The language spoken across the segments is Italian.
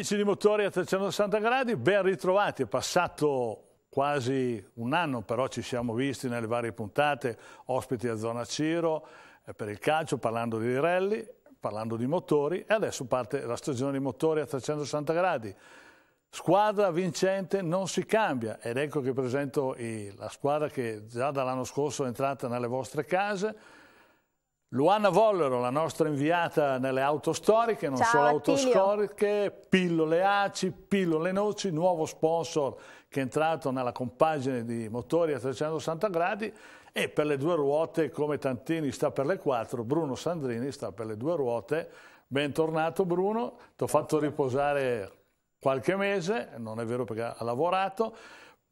Amici di Motori a 360 gradi, ben ritrovati. È passato quasi un anno, però ci siamo visti nelle varie puntate, ospiti a Zona Ciro, eh, per il calcio, parlando di rally, parlando di motori e adesso parte la stagione di motori a 360 gradi. Squadra vincente non si cambia ed ecco che presento la squadra che già dall'anno scorso è entrata nelle vostre case Luana Vollero, la nostra inviata nelle auto storiche, non Ciao, solo auto storiche, pillole aci, pillole noci, nuovo sponsor che è entrato nella compagine di motori a 360 gradi e per le due ruote, come Tantini sta per le quattro, Bruno Sandrini sta per le due ruote. Bentornato Bruno, ti ho fatto riposare qualche mese, non è vero perché ha lavorato,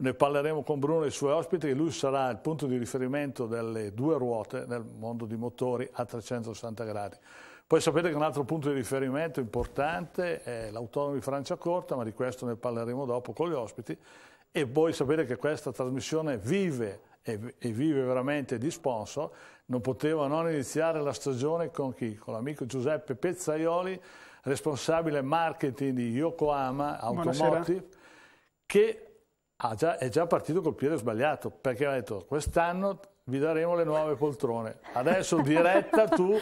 ne parleremo con Bruno e i suoi ospiti, che lui sarà il punto di riferimento delle due ruote nel mondo di motori a 360 gradi. Poi sapete che un altro punto di riferimento importante è l'autonomo di Francia Corta, ma di questo ne parleremo dopo con gli ospiti. E voi sapete che questa trasmissione vive e, vive veramente di sponsor. Non poteva non iniziare la stagione con chi? Con l'amico Giuseppe Pezzaioli, responsabile marketing di Yokohama Automotive, Buonasera. che Ah, già, è già partito col piede sbagliato, perché ha detto quest'anno vi daremo le nuove poltrone, adesso diretta tu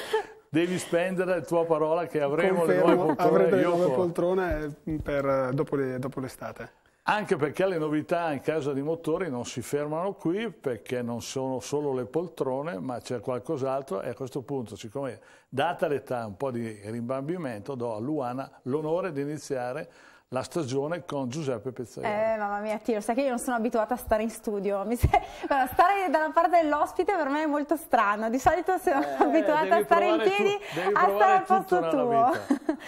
devi spendere la tua parola che avremo Confermo, le nuove poltrone. Avrete le nuove poltrone eh, per, eh, dopo, le, dopo l'estate. Anche perché le novità in casa di motori non si fermano qui perché non sono solo le poltrone ma c'è qualcos'altro e a questo punto siccome data l'età un po' di rimbambimento do a Luana l'onore di iniziare la stagione con Giuseppe Pezzaioli. Eh, mamma mia, ti lo sai che io non sono abituata a stare in studio. Se... Guarda, stare dalla parte dell'ospite per me è molto strano. Di solito sono eh, abituata a stare in piedi, tu, a stare al posto tuo. no,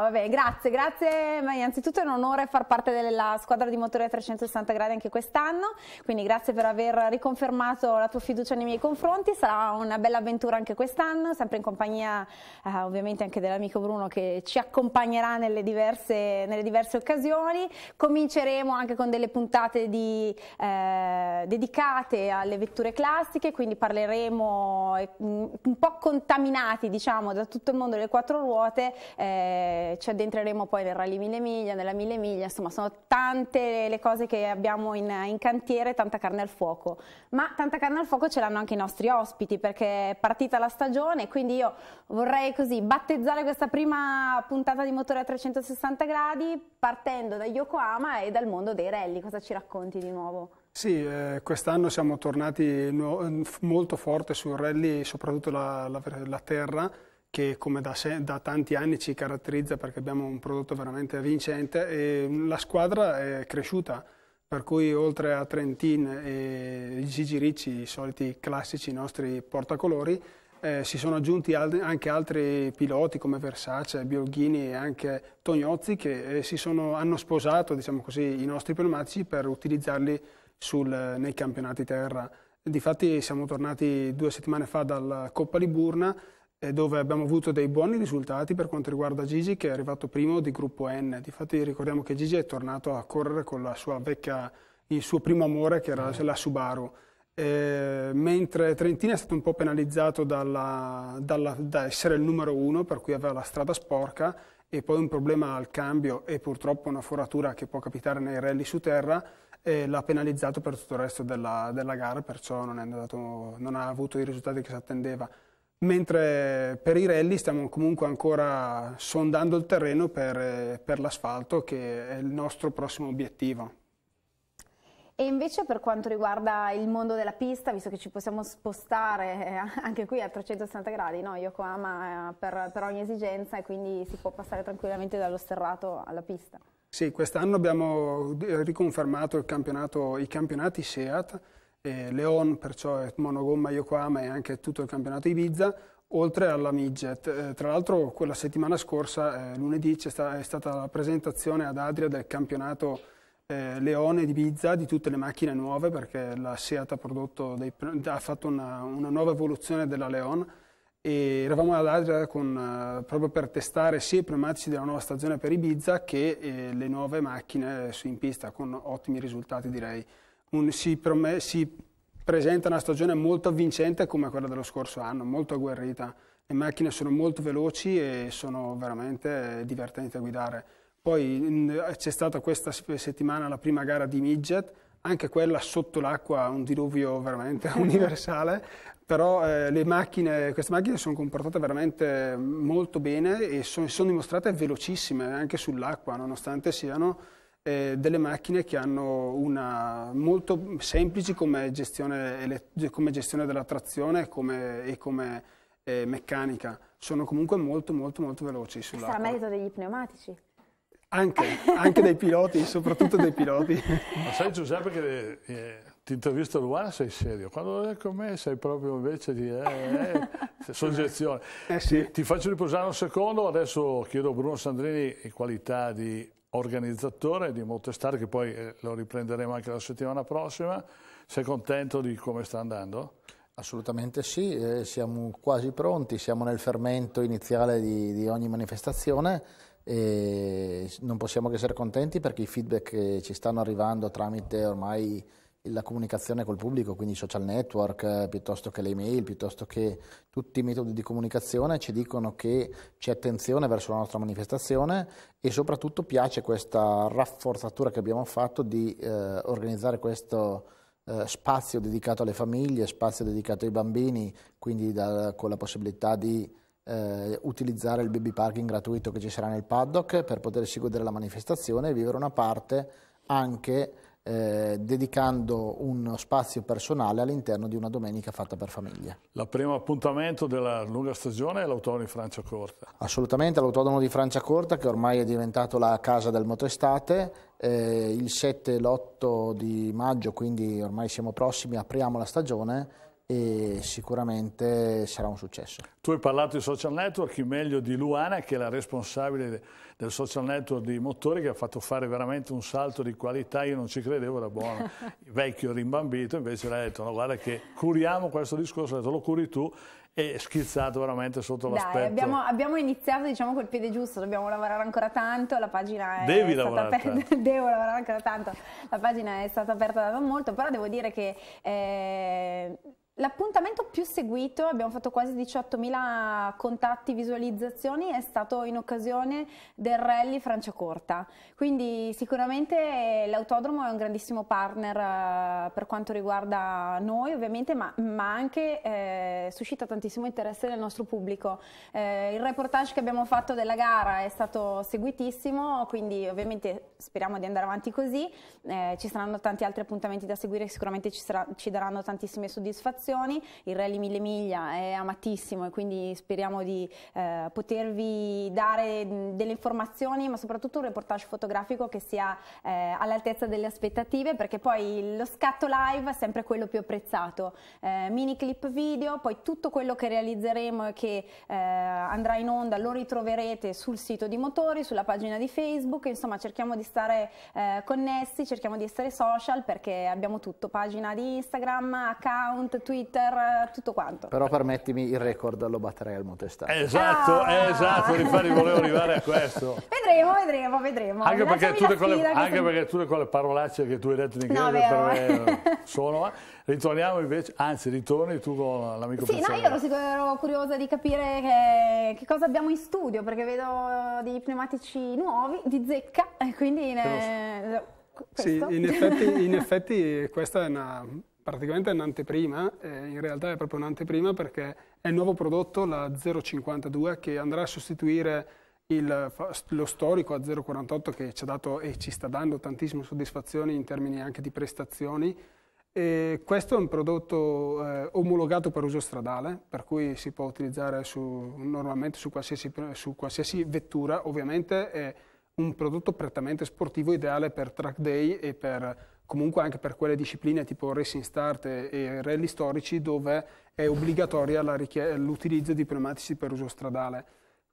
vabbè, grazie, grazie. Ma innanzitutto è un onore far parte della squadra di motore 360 gradi anche quest'anno. Quindi grazie per aver riconfermato la tua fiducia nei miei confronti. Sarà una bella avventura anche quest'anno, sempre in compagnia eh, ovviamente anche dell'amico Bruno che ci accompagnerà nelle diverse, nelle diverse diverse occasioni. Cominceremo anche con delle puntate di, eh, dedicate alle vetture classiche, quindi parleremo eh, un po' contaminati diciamo, da tutto il mondo delle quattro ruote, eh, ci addentreremo poi nel Rally 1000 Miglia, nella 1000 Miglia, insomma sono tante le cose che abbiamo in, in cantiere, tanta carne al fuoco, ma tanta carne al fuoco ce l'hanno anche i nostri ospiti perché è partita la stagione, quindi io vorrei così battezzare questa prima puntata di motore a 360 gradi partendo da Yokohama e dal mondo dei rally. Cosa ci racconti di nuovo? Sì, eh, quest'anno siamo tornati no, molto forte sul rally, soprattutto la, la, la terra, che come da, da, tanti anni ci caratterizza perché abbiamo un prodotto veramente vincente e la squadra è cresciuta, per cui oltre a Trentin e Gigi Ricci, i soliti classici nostri portacolori, eh, si sono aggiunti anche altri piloti come Versace, Biolghini e anche Tognozzi che eh, sono, hanno sposato diciamo così, i nostri pneumatici per utilizzarli sul, nei campionati terra. Difatti siamo tornati due settimane fa dalla Coppa Liburna eh, dove abbiamo avuto dei buoni risultati per quanto riguarda Gigi che è arrivato primo di gruppo N. Difatti ricordiamo che Gigi è tornato a correre con vecchia, il suo primo amore che era la Subaru eh, mentre Trentino è stato un po' penalizzato dalla, dalla, da essere il numero uno, per cui aveva la strada sporca e poi un problema al cambio e purtroppo una foratura che può capitare nei rally su terra, eh, l'ha penalizzato per tutto il resto della, della gara, perciò non, andato, non ha avuto i risultati che si attendeva. Mentre per i rally stiamo comunque ancora sondando il terreno per, eh, per l'asfalto, che è il nostro prossimo obiettivo. E invece per quanto riguarda il mondo della pista, visto che ci possiamo spostare eh, anche qui a 360 gradi, no? Yokohama eh, per, per ogni esigenza e quindi si può passare tranquillamente dallo sterrato alla pista. Sì, quest'anno abbiamo riconfermato i campionati SEAT, eh, Leon, perciò è Monogomma Yokohama e anche tutto il campionato Ibiza, oltre alla Midget. Eh, tra l'altro quella settimana scorsa, eh, lunedì, è, sta è stata la presentazione ad Adria del campionato eh, Leone di Bizza di tutte le macchine nuove perché la Seat ha, dei, ha fatto una, una, nuova evoluzione della Leon e eravamo ad Adria con, eh, proprio per testare sia i pneumatici della nuova stagione per Ibiza che eh, le nuove macchine in pista con ottimi risultati direi. Un, si, me, si presenta una stagione molto avvincente come quella dello scorso anno, molto agguerrita. Le macchine sono molto veloci e sono veramente divertenti da guidare. Poi c'è stata questa settimana la prima gara di midget, anche quella sotto l'acqua, un diluvio veramente universale, però eh, macchine, queste macchine sono comportate veramente molto bene e sono, sono dimostrate velocissime anche sull'acqua, nonostante siano eh, delle macchine che hanno una molto semplici come gestione, come gestione della trazione come, e come eh, meccanica. Sono comunque molto molto molto veloci sull'acqua. Sarà merito degli pneumatici? Anche, anche dei piloti, soprattutto dei piloti. Ma sai Giuseppe che eh, ti intervisto a Luana sei serio, quando è con me sei proprio invece di eh, eh, soggezione. Eh, sì. Ti, ti, faccio riposare un secondo, adesso chiedo a Bruno Sandrini in qualità di organizzatore di Montestar, che poi eh, lo riprenderemo anche la settimana prossima, sei contento di come sta andando? Assolutamente sì, eh, siamo quasi pronti, siamo nel fermento iniziale di, di ogni manifestazione e non possiamo che essere contenti perché i feedback che ci stanno arrivando tramite ormai la comunicazione col pubblico, quindi social network, piuttosto che le email, piuttosto che tutti i metodi di comunicazione, ci dicono che c'è attenzione verso la nostra manifestazione e soprattutto piace questa rafforzatura che abbiamo fatto di eh, organizzare questo eh, spazio dedicato alle famiglie, spazio dedicato ai bambini, quindi da, con la possibilità di eh, utilizzare il baby parking gratuito che ci sarà nel paddock per potersi godere la manifestazione e vivere una parte anche eh, dedicando uno spazio personale all'interno di una domenica fatta per famiglia. La primo appuntamento della lunga stagione è l'Autodomo di Francia Corta. Assolutamente, l'Autodomo di Francia Corta che ormai è diventato la casa del motestate. Eh, il 7 e l'8 di maggio, quindi ormai siamo prossimi, apriamo la stagione e sicuramente sarà un successo. Tu hai parlato di social network, meglio di Luana che è la responsabile del social network di Motori che ha fatto fare veramente un salto di qualità, io non ci credevo, era buono, vecchio rimbambito, invece l'ha detto no, guarda che curiamo questo discorso, ha detto lo curi tu e schizzato veramente sotto l'aspetto. Abbiamo, abbiamo, iniziato diciamo col piede giusto, dobbiamo lavorare ancora tanto, la pagina è Devi stata aperta. Devo lavorare ancora tanto, la pagina è stata aperta da molto, però devo dire che eh, L'appuntamento più seguito, abbiamo fatto quasi 18.000 contatti, visualizzazioni, è stato in occasione del rally Francia Corta. Quindi sicuramente l'autodromo è un grandissimo partner eh, per quanto riguarda noi ovviamente, ma, ma anche eh, suscita tantissimo interesse nel nostro pubblico. Eh, il reportage che abbiamo fatto della gara è stato seguitissimo, quindi ovviamente speriamo di andare avanti così. Eh, ci saranno tanti altri appuntamenti da seguire, che sicuramente ci, sarà, ci daranno tantissime soddisfazioni prestazioni, il Rally Mille Miglia è amatissimo e quindi speriamo di eh, potervi dare delle informazioni ma soprattutto un reportage fotografico che sia eh, all'altezza delle aspettative perché poi lo scatto live è sempre quello più apprezzato, eh, mini clip video, poi tutto quello che realizzeremo e che eh, andrà in onda lo ritroverete sul sito di Motori, sulla pagina di Facebook, insomma cerchiamo di stare eh, connessi, cerchiamo di essere social perché abbiamo tutto, pagina di Instagram, account, Twitter, Twitter, tutto quanto. Però permettimi, il record lo batterei al Montestano. Esatto, ah! esatto, infatti volevo arrivare a questo. vedremo, vedremo, vedremo. Anche, perché tutte, quelle, anche se... perché tutte, quelle, parolacce che tu hai detto in inglese no, per me sono... Eh. Ritorniamo invece, anzi ritorni tu con l'amico Sì, Pizzella. no, io ero, curiosa di capire che, che, cosa abbiamo in studio, perché vedo dei pneumatici nuovi, di zecca, e quindi... Ne... Sì, in effetti, in effetti questa è una praticamente è un'anteprima, eh, in realtà è proprio un'anteprima perché è il nuovo prodotto, la 052, che andrà a sostituire il, lo storico A048 che ci ha dato e ci sta dando tantissime soddisfazioni in termini anche di prestazioni. E questo è un prodotto eh, omologato per uso stradale, per cui si può utilizzare su, normalmente su qualsiasi, su qualsiasi, vettura. Ovviamente è un prodotto prettamente sportivo, ideale per track day e per comunque anche per quelle discipline tipo racing start e rally storici dove è obbligatoria l'utilizzo di pneumatici per uso stradale.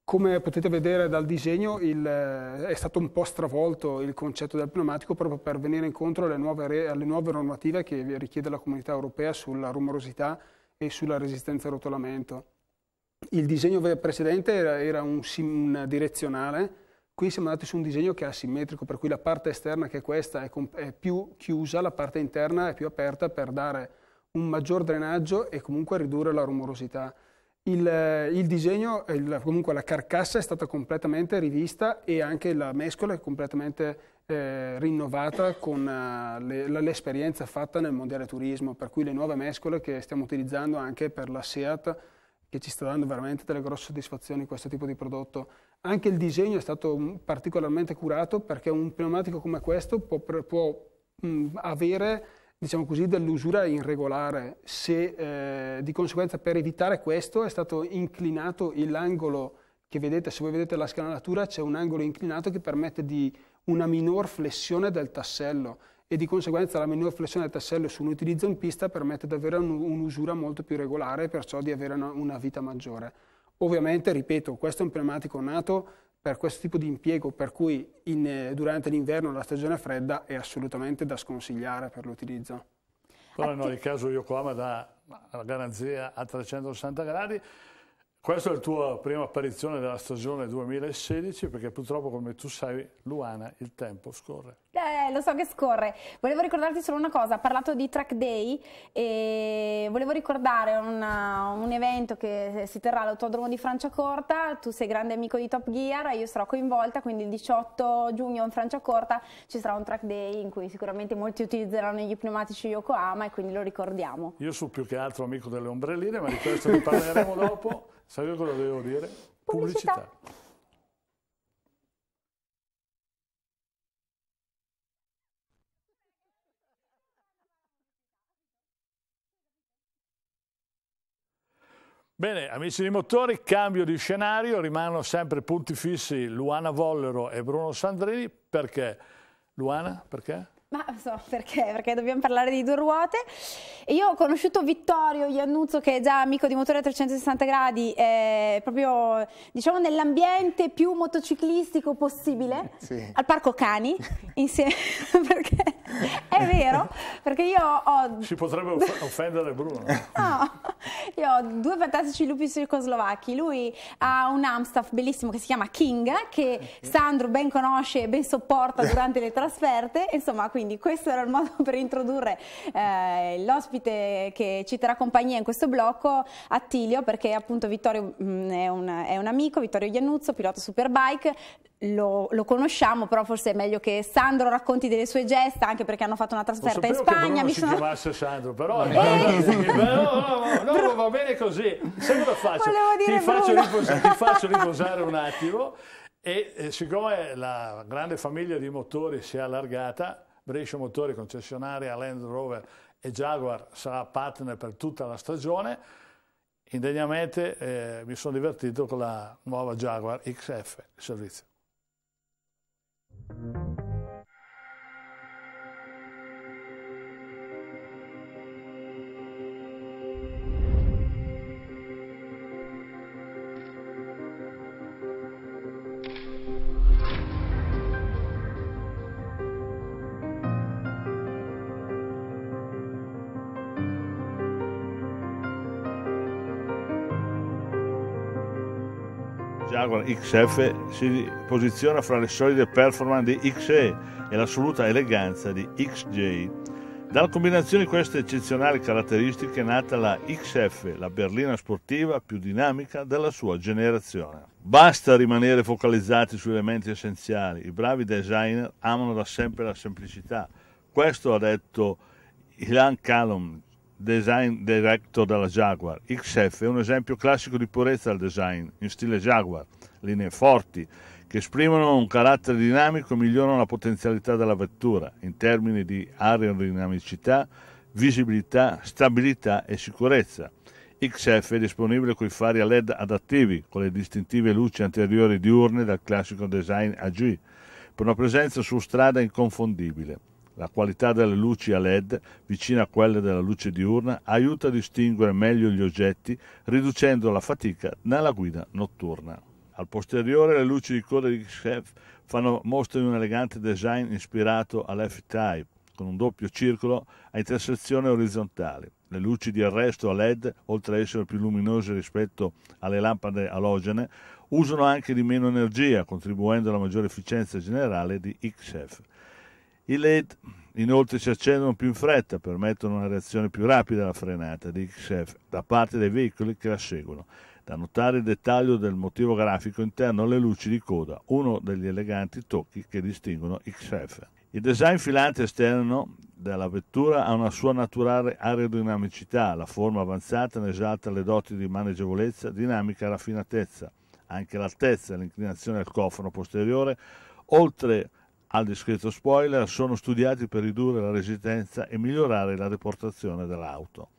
Come potete vedere dal disegno il, è stato un po' stravolto il concetto del pneumatico proprio per venire incontro alle nuove, alle nuove normative che richiede la comunità europea sulla rumorosità e sulla resistenza al rotolamento. Il disegno precedente era, era un, un direzionale Qui siamo andati su un disegno che è asimmetrico, per cui la parte esterna che è questa è, è più chiusa, la parte interna è più aperta per dare un maggior drenaggio e comunque ridurre la rumorosità. Il, il, disegno, il, comunque la carcassa è stata completamente rivista e anche la mescola è completamente eh, rinnovata con uh, l'esperienza le, fatta nel Mondiale Turismo, per cui le nuove mescole che stiamo utilizzando anche per la SEAT, che ci sta dando veramente delle grosse soddisfazioni questo tipo di prodotto, anche il disegno è stato mm, particolarmente curato perché un pneumatico come questo può, può mh, mm, avere diciamo così, dell'usura irregolare. Se, eh, di conseguenza per evitare questo è stato inclinato l'angolo che vedete, se voi vedete la scanalatura c'è un angolo inclinato che permette di una minor flessione del tassello e di conseguenza la minor flessione del tassello su un utilizzo in pista permette di avere un'usura molto più regolare e perciò di avere una, una vita maggiore. Ovviamente, ripeto, questo è un pneumatico nato per questo tipo di impiego, per cui in, eh, durante l'inverno la stagione fredda è assolutamente da sconsigliare per l'utilizzo. Come no, il caso Yokohama dà la garanzia a 360 gradi, questa è la tua prima apparizione della stagione 2016 perché purtroppo come tu sai Luana il tempo scorre. Eh, lo so che scorre. Volevo ricordarti solo una cosa, ha parlato di track day e volevo ricordare una, uh, un evento che si terrà all'Autodromo di Franciacorta, tu sei grande amico di Top Gear, io sarò coinvolta, quindi il 18 giugno in Franciacorta ci sarà un track day in cui sicuramente molti utilizzeranno gli pneumatici Yokohama e quindi lo ricordiamo. Io sono più che altro amico delle ombrelline, ma di questo ne parleremo dopo. Sai che cosa devo dire? Pubblicità. Pubblicità. Bene, amici di Motori, cambio di scenario, rimangono sempre punti fissi Luana Vollero e Bruno Sandrini, perché? Luana, perché? Ma so perché, perché dobbiamo parlare di due ruote. Io ho conosciuto Vittorio Iannuzzo che è già amico di Motore a 360 gradi, eh, proprio diciamo nell'ambiente più motociclistico possibile, sì. al Parco Cani, insieme, perché è vero, perché io ho... Ci potrebbe offendere Bruno. No, io ho due fantastici lupi circoslovacchi, lui ha un Amstaff bellissimo che si chiama King, che Sandro ben conosce e ben sopporta durante le trasferte, insomma quindi quindi questo era il modo per introdurre eh, l'ospite che ci terrà compagnia in questo blocco, Attilio, perché appunto Vittorio mh, mm, è, un, è un amico, Vittorio Iannuzzo, pilota Superbike, lo, lo, conosciamo, però forse è meglio che Sandro racconti delle sue gesta, anche perché hanno fatto una trasferta in Spagna. mi si sono... chiamasse Sandro, però, eh. no, no, no, va bene così. Sai cosa faccio? Ti faccio, riposare, ti faccio riposare un attimo e, e eh, siccome la grande famiglia di motori si è allargata, Brescia Motori, concessionaria Land Rover e Jaguar, sarà partner per tutta la stagione. Indegnamente eh, mi sono divertito con la nuova Jaguar XF, servizio. Wagon XF si posiziona fra le solide performance di XE e l'assoluta eleganza di XJ. Dalla combinazione di queste eccezionali caratteristiche è nata la XF, la berlina sportiva più dinamica della sua generazione. Basta rimanere focalizzati su elementi essenziali, i bravi designer amano da sempre la semplicità. Questo ha detto Ilan Callum, design director della Jaguar. XF è un esempio classico di purezza al design in stile Jaguar, linee forti che esprimono un carattere dinamico e migliorano la potenzialità della vettura in termini di aerodinamicità, visibilità, stabilità e sicurezza. XF è disponibile con i fari a LED adattivi, con le distintive luci anteriori diurne dal classico design AG, per una presenza su strada inconfondibile. La qualità delle luci a LED, vicina a quelle della luce diurna, aiuta a distinguere meglio gli oggetti, riducendo la fatica nella guida notturna. Al posteriore le luci di coda di Chef fanno mostra di un elegante design ispirato all'F-Type, con un doppio circolo a intersezione orizzontale. Le luci di arresto a LED, oltre a essere più luminose rispetto alle lampade alogene, usano anche di meno energia, contribuendo alla maggiore efficienza generale di XF. I LED inoltre si accendono più in fretta, permettono una reazione più rapida alla frenata di XF da parte dei veicoli che la seguono. Da notare il dettaglio del motivo grafico interno alle luci di coda, uno degli eleganti tocchi che distinguono XF. Il design filante esterno della vettura ha una sua naturale aerodinamicità, la forma avanzata ne esalta le doti di maneggevolezza, dinamica e raffinatezza. Anche l'altezza e l'inclinazione del cofano posteriore, oltre al discreto spoiler sono studiati per ridurre la resistenza e migliorare la deportazione dell'auto.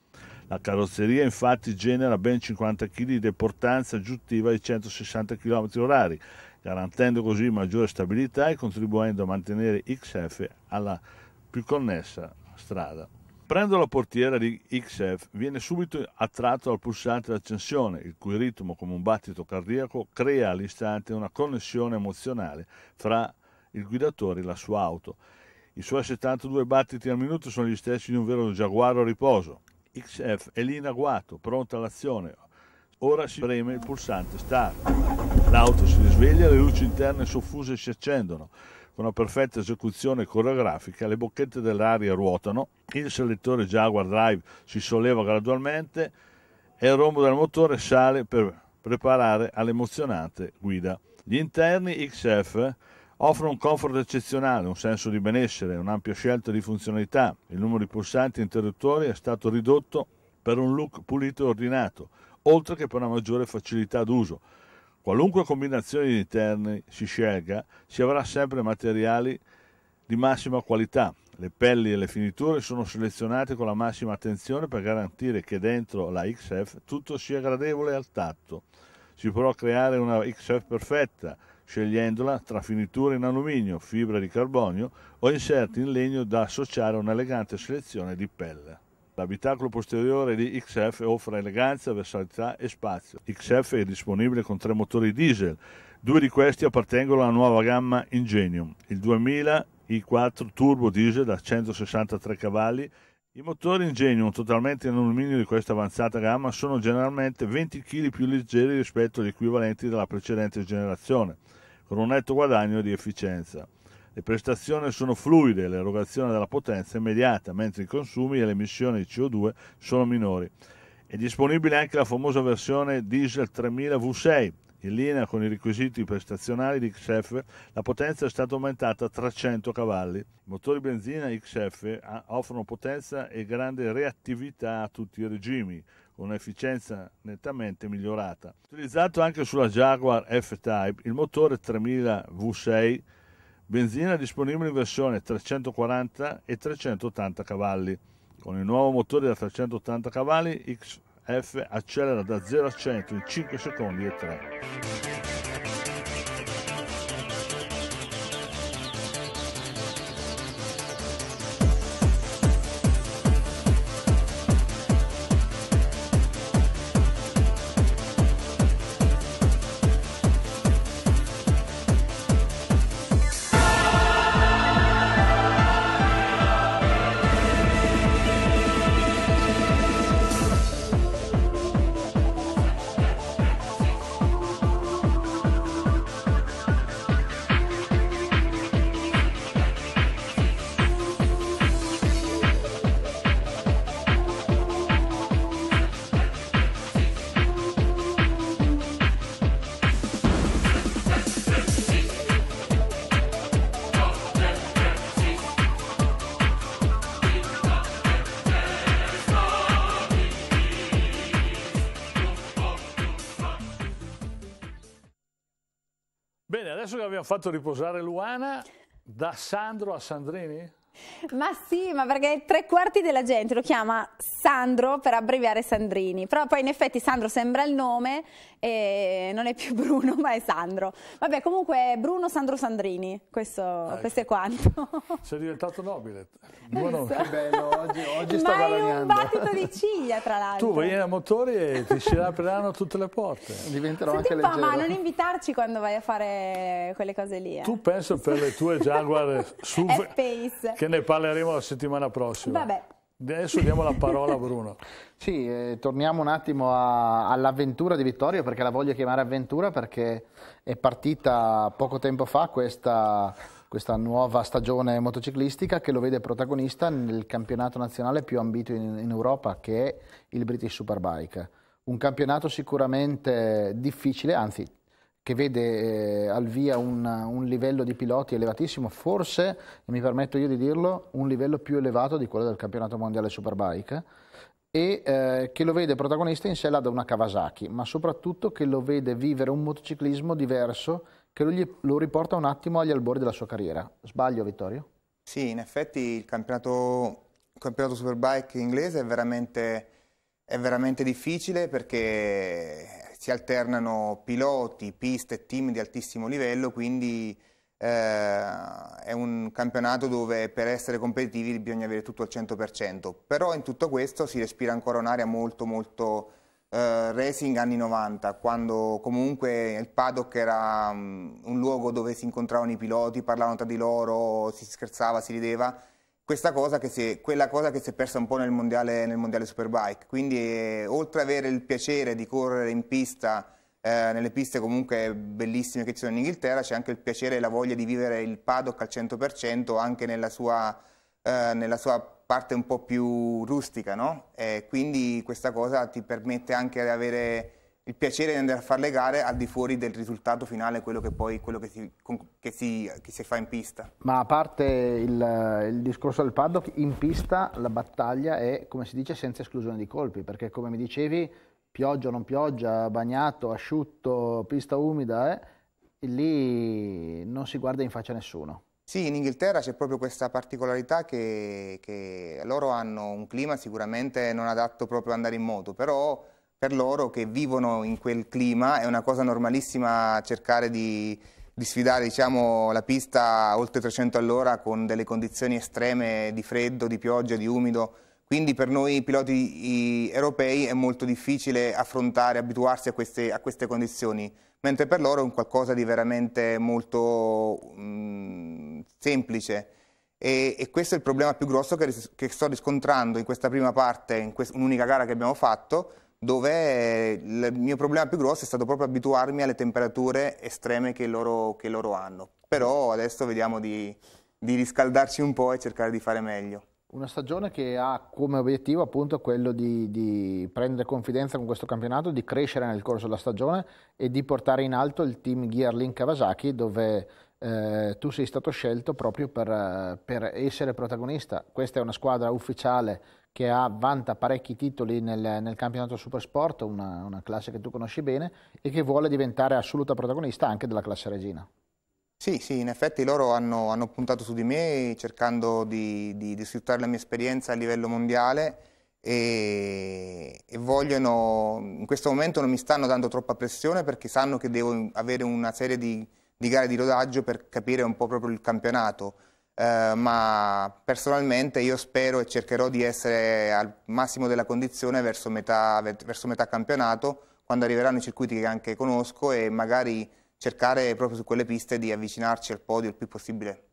La carrozzeria infatti genera ben 50 kg di deportanza aggiuntiva ai 160 km/h, garantendo così maggiore stabilità e contribuendo a mantenere XF alla più connessa strada. Prendo la portiera di XF, viene subito attratto dal pulsante d'accensione, il cui ritmo, come un battito cardiaco, crea all'istante una connessione emozionale fra il guidatore la sua auto. I suoi 72 battiti al minuto sono gli stessi di un vero giaguaro a riposo. XF è lì in agguato, pronta all'azione. Ora si preme il pulsante start. L'auto si risveglia, le luci interne soffuse si accendono. Con una perfetta esecuzione coreografica, le bocchette dell'aria ruotano, il selettore Jaguar Drive si solleva gradualmente e il rombo del motore sale per preparare all'emozionante guida. Gli interni XF offrono un comfort eccezionale, un senso di benessere, un'ampia scelta di funzionalità. Il numero di pulsanti e interruttori è stato ridotto per un look pulito e ordinato, oltre che per una maggiore facilità d'uso. Qualunque combinazione di interni si scelga, si avrà sempre materiali di massima qualità. Le pelli e le finiture sono selezionate con la massima attenzione per garantire che dentro la XF tutto sia gradevole al tatto. Si può creare una XF perfetta, scegliendola tra finiture in alluminio, fibra di carbonio o inserti in legno da associare a un'elegante selezione di pelle. L'abitacolo posteriore di XF offre eleganza, versatilità e spazio. XF è disponibile con tre motori diesel, due di questi appartengono alla nuova gamma Ingenium, il 2000 i4 turbo diesel da 163 cavalli i motori Ingenium totalmente in alluminio di questa avanzata gamma sono generalmente 20 kg più leggeri rispetto agli equivalenti della precedente generazione con un netto guadagno di efficienza. Le prestazioni sono fluide, l'erogazione della potenza è immediata, mentre i consumi e le emissioni di CO2 sono minori. È disponibile anche la famosa versione diesel 3000 V6. In linea con i requisiti prestazionali di XF, la potenza è stata aumentata a 300 cavalli. I motori benzina XF ah, offrono potenza e grande reattività a tutti i regimi, con efficienza nettamente migliorata. Utilizzato anche sulla Jaguar F-Type, il motore 3000 V6 benzina disponibile in versione 340 e 380 cavalli. Con il nuovo motore da 380 cavalli, XF accelera da 0 a 100 in 5 secondi e 3. fatto riposare Luana da Sandro a Sandrini? Ma sì, ma perché tre quarti della gente lo chiama Sandro per abbreviare Sandrini, però poi in effetti Sandro sembra il nome e non è più Bruno ma è Sandro. Vabbè comunque Bruno Sandro Sandrini, questo, ecco. questo è quanto. Sei diventato nobile. Buono, esatto. che bello, oggi, oggi sto guadagnando. Ma è un battito di ciglia tra l'altro. Tu vai a motori e ti si apriranno tutte le porte. Diventerò Senti anche un po', leggero. ma non invitarci quando vai a fare quelle cose lì. Eh. Tu penso per le tue Jaguar Super... Space. Che ne parleremo la settimana prossima. Vabbè. Adesso diamo la parola a Bruno. sì, eh, torniamo un attimo all'avventura di Vittorio perché la voglio chiamare avventura perché è partita poco tempo fa questa, questa nuova stagione motociclistica che lo vede protagonista nel campionato nazionale più ambito in, in Europa che è il British Superbike. Un campionato sicuramente difficile, anzi che vede eh, al via un, un, livello di piloti elevatissimo, forse, mi permetto io di dirlo, un livello più elevato di quello del campionato mondiale Superbike e eh, che lo vede protagonista in sella da una Kawasaki, ma soprattutto che lo vede vivere un motociclismo diverso che lo, gli, lo riporta un attimo agli albori della sua carriera. Sbaglio Vittorio? Sì, in effetti il campionato, il campionato Superbike inglese è veramente, è veramente difficile perché si alternano piloti, piste e team di altissimo livello, quindi eh, è un campionato dove per essere competitivi bisogna avere tutto al 100%, però in tutto questo si respira ancora un'area molto molto eh, racing anni 90, quando comunque il paddock era um, un luogo dove si incontravano i piloti, parlavano tra di loro, si scherzava, si rideva, questa cosa che si è, quella cosa che si è persa un po' nel mondiale, nel mondiale Superbike. Quindi eh, oltre ad avere il piacere di correre in pista, eh, nelle piste comunque bellissime che ci sono in Inghilterra, c'è anche il piacere e la voglia di vivere il paddock al 100% anche nella sua, eh, nella sua parte un po' più rustica, no? quindi questa cosa ti permette anche di avere il piacere di andare a fare le gare al di fuori del risultato finale, quello che poi quello che si, che si, che si fa in pista. Ma a parte il, il, discorso del paddock, in pista la battaglia è, come si dice, senza esclusione di colpi, perché come mi dicevi, pioggia o non pioggia, bagnato, asciutto, pista umida, eh, lì non si guarda in faccia nessuno. Sì, in Inghilterra c'è proprio questa particolarità che, che loro hanno un clima sicuramente non adatto proprio ad andare in moto, però per loro che vivono in quel clima è una cosa normalissima cercare di, di sfidare diciamo, la pista a oltre 300 all'ora con delle condizioni estreme di freddo, di pioggia, di umido. Quindi per noi piloti europei è molto difficile affrontare, abituarsi a queste, a queste condizioni, mentre per loro è un qualcosa di veramente molto mh, mm, semplice. E, e, questo è il problema più grosso che, che sto riscontrando in questa prima parte, in un'unica gara che abbiamo fatto, dove il mio problema più grosso è stato proprio abituarmi alle temperature estreme che loro, che loro hanno. Però adesso vediamo di, di, riscaldarci un po' e cercare di fare meglio. Una stagione che ha come obiettivo appunto quello di, di prendere confidenza con questo campionato, di crescere nel corso della stagione e di portare in alto il team Gearlink Kawasaki dove eh, tu sei stato scelto proprio per, eh, per, essere protagonista. Questa è una squadra ufficiale che ha, vanta parecchi titoli nel, nel campionato Supersport, una, una classe che tu conosci bene, e che vuole diventare assoluta protagonista anche della classe regina. Sì, sì, in effetti loro hanno, hanno puntato su di me cercando di, di, di, sfruttare la mia esperienza a livello mondiale e, e, vogliono, in questo momento non mi stanno dando troppa pressione perché sanno che devo avere una serie di di gare di rodaggio per capire un po' proprio il campionato. Eh, ma personalmente io spero e cercherò di essere al massimo della condizione verso metà, verso metà campionato, quando arriveranno i circuiti che anche conosco e magari cercare proprio su quelle piste di avvicinarci al podio il più possibile.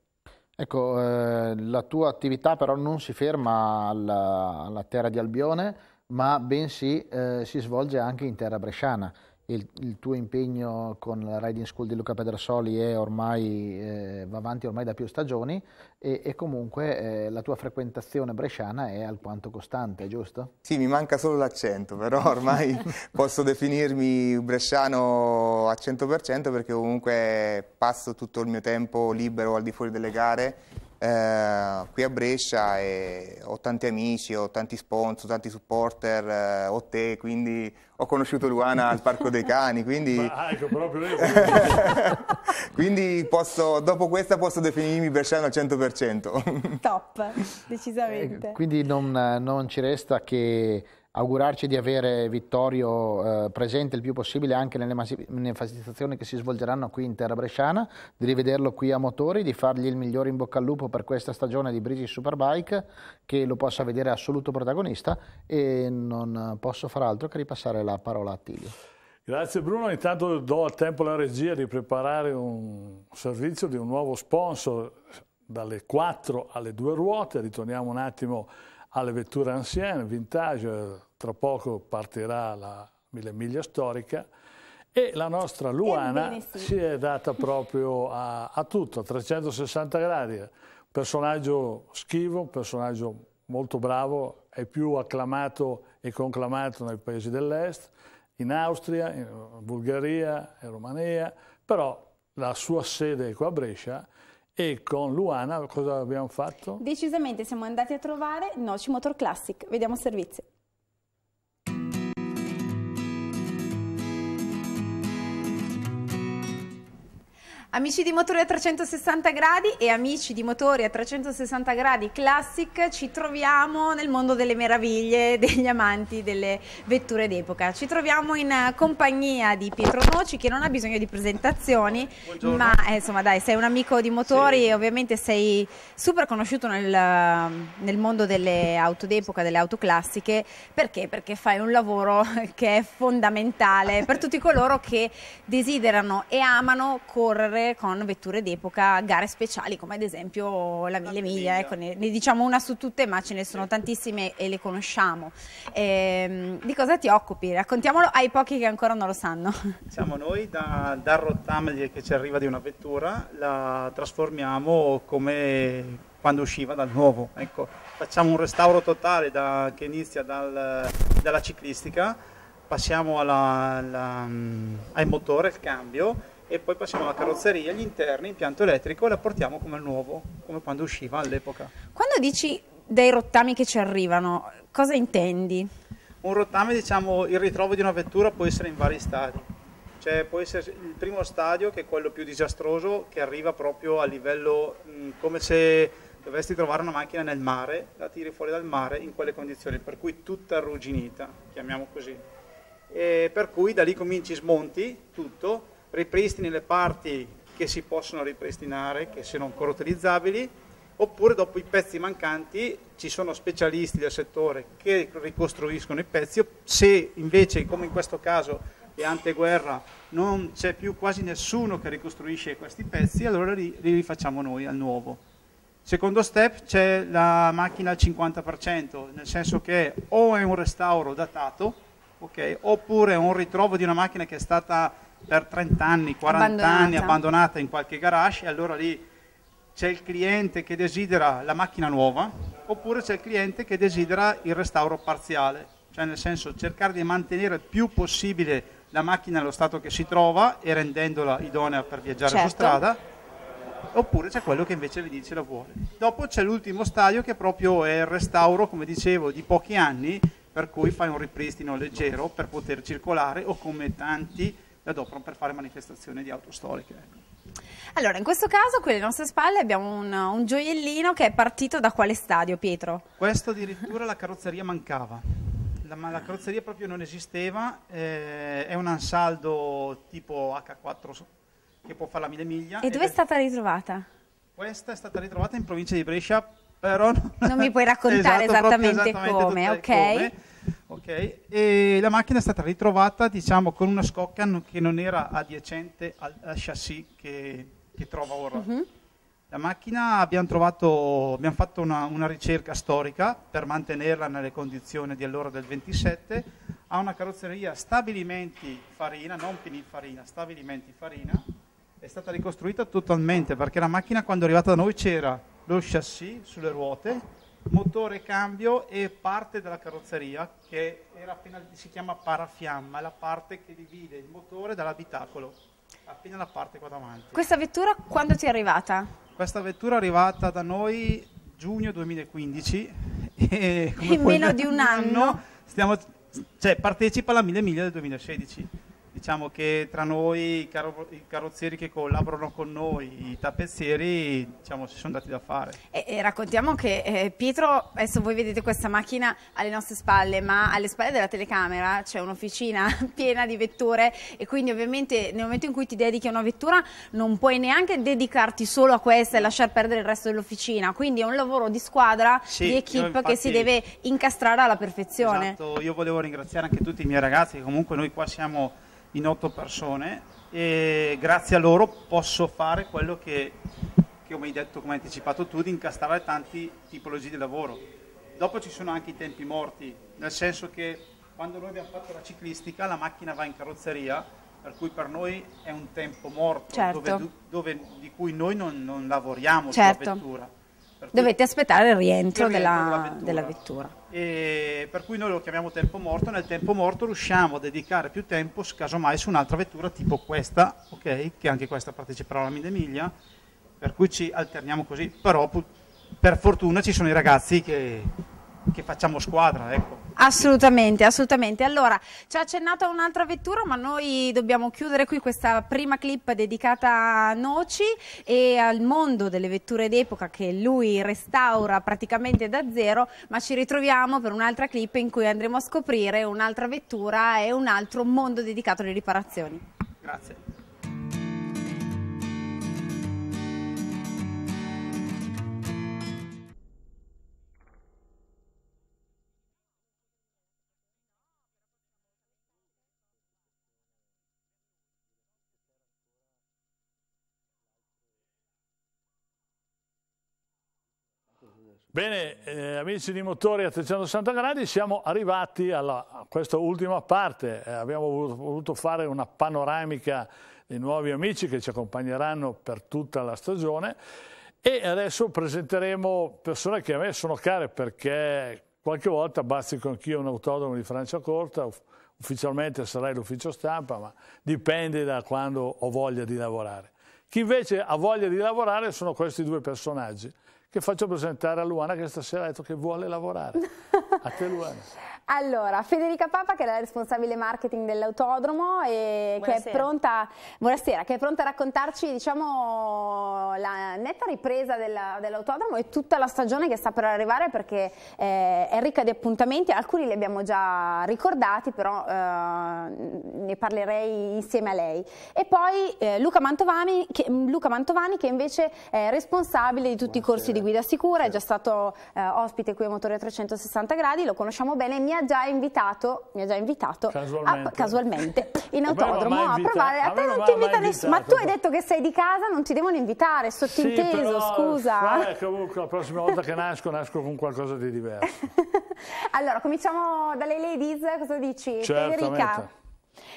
Ecco, eh, la tua attività però non si ferma alla, alla terra di Albione, ma bensì eh, si svolge anche in terra bresciana il, il, tuo impegno con la Riding School di Luca Pedrasoli è ormai, eh, va avanti ormai da più stagioni e, e comunque eh, la tua frequentazione bresciana è alquanto costante, giusto? Sì, mi manca solo l'accento, però ormai posso definirmi bresciano a 100% perché comunque passo tutto il mio tempo libero al di fuori delle gare eh, qui a Brescia eh, ho tanti amici, ho tanti sponsor, tanti supporter, eh, ho te, quindi ho conosciuto Luana al Parco dei Cani, quindi... Ah, ecco, proprio io. quindi posso, dopo questa posso definirmi bresciano al 100%. Top, decisamente. Eh, quindi non, non ci resta che augurarci di avere Vittorio eh, presente il più possibile anche nelle manifestazioni che si svolgeranno qui in terra bresciana, di rivederlo qui a Motori, di fargli il migliore in bocca al lupo per questa stagione di British Superbike, che lo possa vedere assoluto protagonista e non posso far altro che ripassare la parola a Attilio. Grazie Bruno, intanto do tempo alla regia di preparare un servizio di un nuovo sponsor dalle 4 alle 2 ruote, ritorniamo un attimo alle vetture ancienne, vintage, tra poco partirà la mille miglia storica e la nostra Luana sì. si è data proprio a, a tutto, a 360 gradi, personaggio schivo, personaggio molto bravo, è più acclamato e conclamato nei paesi dell'est, in Austria, in Bulgaria, in Romania, però la sua sede è qua a Brescia e con Luana cosa abbiamo fatto? Decisamente siamo andati a trovare Noci Motor Classic, vediamo il servizio. Amici di motori a 360 gradi e amici di Motori a 360 gradi Classic, ci troviamo nel mondo delle meraviglie, degli amanti delle vetture d'epoca. Ci troviamo in eh, compagnia di Pietro Noci che non ha bisogno di presentazioni, Buongiorno. ma eh, insomma dai, sei un amico di motori sì. e ovviamente sei super conosciuto nel, eh, nel mondo delle auto d'epoca, delle auto classiche. Perché? Perché fai un lavoro che è fondamentale per tutti coloro che desiderano e amano correre correre con vetture d'epoca, gare speciali come ad esempio la Mille Miglia, ecco, ne, ne, diciamo una su tutte ma ce ne sono tantissime e le conosciamo. Ehm, di cosa ti occupi? Raccontiamolo ai pochi che ancora non lo sanno. Siamo noi da, dal rottame che ci arriva di una vettura, la trasformiamo come quando usciva dal nuovo. Ecco, facciamo un restauro totale da, che inizia dal, dalla ciclistica, passiamo alla, alla, mm, al motore, il cambio e poi passiamo alla carrozzeria, gli interni, impianto elettrico e la portiamo come nuovo, come quando usciva all'epoca. Quando dici dei rottami che ci arrivano, cosa intendi? Un rottame, diciamo, il ritrovo di una vettura può essere in vari stadi. Cioè, può essere il primo stadio, che è quello più disastroso, che arriva proprio a livello mh, mm, come se dovessi trovare una macchina nel mare, la tiri fuori dal mare in quelle condizioni, per cui tutta arrugginita, chiamiamo così. E per cui da lì cominci, smonti tutto ripristini le parti che si possono ripristinare, che sono ancora utilizzabili, oppure dopo i pezzi mancanti ci sono specialisti del settore che ricostruiscono i pezzi, se invece come in questo caso di anteguerra non c'è più quasi nessuno che ricostruisce questi pezzi, allora li, rifacciamo noi al nuovo. Secondo step c'è la macchina al 50%, nel senso che o è un restauro datato, okay, oppure è un ritrovo di una macchina che è stata per 30 anni, 40 abbandonata. anni abbandonata in qualche garage e allora lì c'è il cliente che desidera la macchina nuova oppure c'è il cliente che desidera il restauro parziale, cioè nel senso cercare di mantenere il più possibile la macchina allo stato che si trova e rendendola idonea per viaggiare certo. su strada oppure c'è quello che invece vi dice la vuole. Dopo c'è l'ultimo stadio che proprio è il restauro, come dicevo, di pochi anni, per cui fai un ripristino leggero per poter circolare o come tanti adoperano per fare manifestazioni di auto storiche. Ecco. Allora, in questo caso qui alle nostre spalle abbiamo un, un gioiellino che è partito da quale stadio, Pietro? Questo addirittura la carrozzeria mancava. La, la, carrozzeria proprio non esisteva, eh, è un ansaldo tipo H4 che può fare la mille miglia. E dove è stata ritrovata? Questa è stata ritrovata in provincia di Brescia, però... Non, non mi puoi raccontare esatto, esattamente, esattamente, come, ok? Come. Okay. E la macchina è stata ritrovata diciamo, con una scocca che non era adiacente al, al chassis che, che, trova ora. Uh-huh. La macchina abbiamo, trovato, abbiamo fatto una, una, ricerca storica per mantenerla nelle condizioni di allora del 27, ha una carrozzeria stabilimenti farina, non pinifarina, stabilimenti farina, è stata ricostruita totalmente perché la macchina quando è arrivata da noi c'era lo chassis sulle ruote, motore cambio e parte della carrozzeria che appena, si chiama parafiamma, la parte che divide il motore dall'abitacolo, appena la parte qua davanti. Questa vettura quando ti è arrivata? Questa vettura è arrivata da noi giugno 2015 e in meno di un anno, anno stiamo, cioè, partecipa alla 1000 miglia del 2016 diciamo che tra noi i, caro- i, carrozzieri che collaborano con noi, i tappezzieri, diciamo, si sono dati da fare. E, e raccontiamo che eh, Pietro, adesso voi vedete questa macchina alle nostre spalle, ma alle spalle della telecamera c'è un'officina piena di vetture e quindi ovviamente nel momento in cui ti dedichi a una vettura non puoi neanche dedicarti solo a questa e lasciar perdere il resto dell'officina, quindi è un lavoro di squadra, sì, di equip infatti... che si deve incastrare alla perfezione. Esatto, io volevo ringraziare anche tutti i miei ragazzi, che comunque noi qua siamo in otto persone e grazie a loro posso fare quello che, che come hai detto, come hai anticipato tu, di incastrare tanti tipologie di lavoro. Dopo ci sono anche i tempi morti, nel senso che quando noi abbiamo fatto la ciclistica la macchina va in carrozzeria, per cui per noi è un tempo morto certo. dove, dove, di cui noi non, non lavoriamo certo. sulla vettura Dovete aspettare il rientro, il rientro della, della vettura. Della vettura. E per cui noi lo chiamiamo tempo morto, nel tempo morto riusciamo a dedicare più tempo, casomai, su un'altra vettura tipo questa, okay, che anche questa parteciperà alla Mille Miglia, per cui ci alterniamo così, però per fortuna ci sono i ragazzi che che facciamo squadra. Ecco. Assolutamente, assolutamente. Allora, ci ha accennato a un'altra vettura, ma noi dobbiamo chiudere qui questa prima clip dedicata a Noci e al mondo delle vetture d'epoca che lui restaura praticamente da zero, ma ci ritroviamo per un'altra clip in cui andremo a scoprire un'altra vettura e un altro mondo dedicato alle riparazioni. Grazie. Bene, eh, amici di Motori a 360 gradi, siamo arrivati alla, a questa ultima parte. Eh, abbiamo voluto, fare una panoramica dei nuovi amici che ci accompagneranno per tutta la stagione e adesso presenteremo persone che a me sono care perché qualche volta bazzico anch'io un autodromo di Francia Corta, ufficialmente sarai l'ufficio stampa, ma dipende da quando ho voglia di lavorare. Chi invece ha voglia di lavorare sono questi due personaggi che faccio presentare a Luana che stasera ha detto che vuole lavorare. A te Luana. Allora, Federica Papa che è la responsabile marketing dell'autodromo e buonasera. che è pronta, buonasera, che è pronta a raccontarci diciamo, la netta ripresa dell'autodromo e tutta la stagione che sta per arrivare perché eh, è ricca di appuntamenti, alcuni li abbiamo già ricordati però eh, ne parlerei insieme a lei. E poi eh, Luca, Mantovani, che, Luca, Mantovani che invece è responsabile di tutti buonasera. i corsi di guida sicura, è già stato eh, ospite qui a Motore 360 gradi, lo conosciamo bene e mi ha ha già invitato, mi ha già invitato casualmente, a, casualmente in autodromo a provare. A te non ti invita nessuno, ma tu hai detto che sei di casa, non ti devono invitare, sottinteso, sì, però, scusa. Eh, comunque la prossima volta che nasco, nasco con qualcosa di diverso. allora, cominciamo dalle ladies, cosa dici? Certamente. Federica.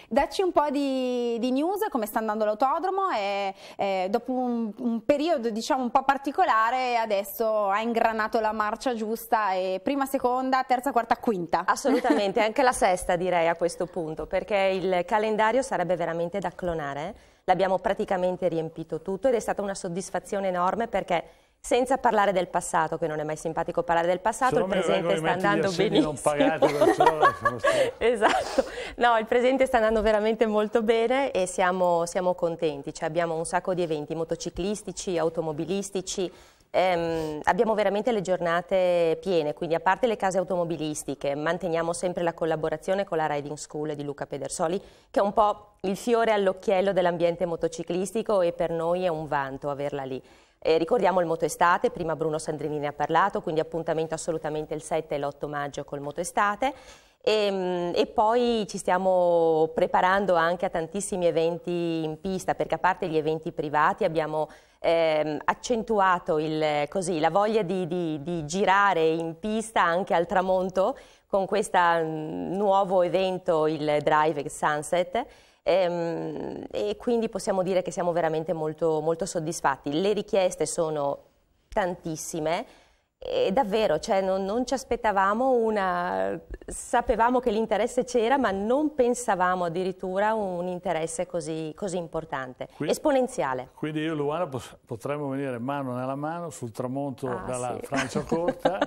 Dacci un po' di, di news, come sta andando l'autodromo e, e dopo un, un, periodo diciamo un po' particolare adesso ha ingranato la marcia giusta e prima, seconda, terza, quarta, quinta. Assolutamente, anche la sesta direi a questo punto perché il calendario sarebbe veramente da clonare, l'abbiamo praticamente riempito tutto ed è stata una soddisfazione enorme perché senza parlare del passato, che non è mai simpatico parlare del passato, il presente sta andando benissimo. Non pagati, esatto, no, il presente sta andando veramente molto bene e siamo, siamo contenti, cioè abbiamo un sacco di eventi motociclistici, automobilistici, ehm, abbiamo veramente le giornate piene, quindi a parte le case automobilistiche, manteniamo sempre la collaborazione con la Riding School di Luca Pedersoli, che è un po' il fiore all'occhiello dell'ambiente motociclistico e per noi è un vanto averla lì. Eh, ricordiamo il Moto Estate, prima Bruno Sandrini ne ha parlato, quindi appuntamento assolutamente il 7 e l'8 maggio col Moto Estate. E, ehm, e, poi ci stiamo preparando anche a tantissimi eventi in pista, perché a parte gli eventi privati abbiamo ehm, accentuato il, così, la voglia di, di, di, girare in pista anche al tramonto con questo mm, nuovo evento, il Drive Sunset, ehm, e quindi possiamo dire che siamo veramente molto, molto soddisfatti. Le richieste sono tantissime. E davvero, cioè, non, non, ci aspettavamo una... sapevamo che l'interesse c'era, ma non pensavamo addirittura un interesse così, così importante, quindi, esponenziale. Quindi io e Luana potremmo venire mano nella mano sul tramonto ah, dalla sì. Francia Corta,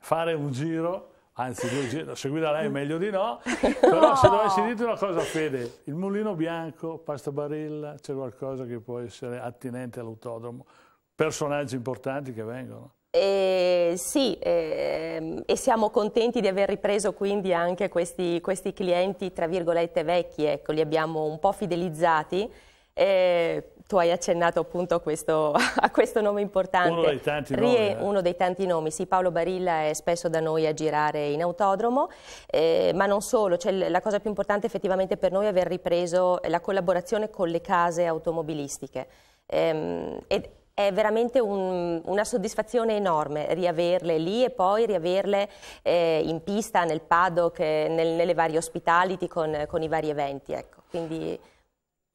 fare un giro anzi due giri, lei meglio di no, però no. se dovessi dirti una cosa Fede, il mulino bianco, pasta barilla, c'è qualcosa che può essere attinente all'autodromo, personaggi importanti che vengono. Eh, sì, eh, e siamo contenti di aver ripreso quindi anche questi, questi clienti, tra virgolette, vecchi, ecco, li abbiamo un po' fidelizzati. Eh, tu hai accennato appunto a questo, a questo nome importante. Uno dei tanti Rie, nomi. Eh. Uno dei tanti nomi, sì, Paolo Barilla è spesso da noi a girare in autodromo, eh, ma non solo, cioè, la cosa più importante effettivamente per noi è aver ripreso la collaborazione con le case automobilistiche. Ehm, ed, è veramente un, una soddisfazione enorme riaverle lì e poi riaverle eh, in pista, nel paddock, eh, nel, nelle varie ospitality con, con i vari eventi. Ecco. Quindi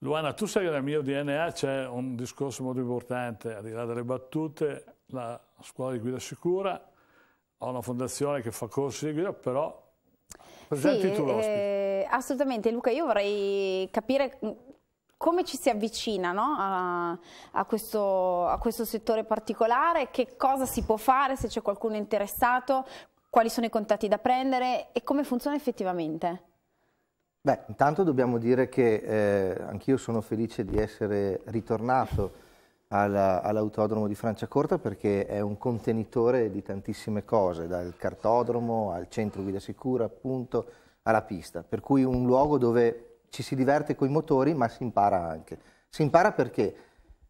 Luana, tu sai che nel mio DNA c'è un discorso molto importante, al di là delle battute, la scuola di guida sicura, ho una fondazione che fa corsi di guida, però presenti sì, tu l'ospite. Eh, assolutamente Luca, io vorrei capire mm, come ci si avvicina no? a, a, questo, a questo settore particolare, che cosa si può fare se c'è qualcuno interessato, quali sono i contatti da prendere e come funziona effettivamente. Beh, intanto dobbiamo dire che eh, anch'io sono felice di essere ritornato all'autodromo all di Franciacorta perché è un contenitore di tantissime cose, dal cartodromo al centro guida sicura, appunto, alla pista. Per cui un luogo dove ci si diverte con i motori ma si impara anche. Si impara perché?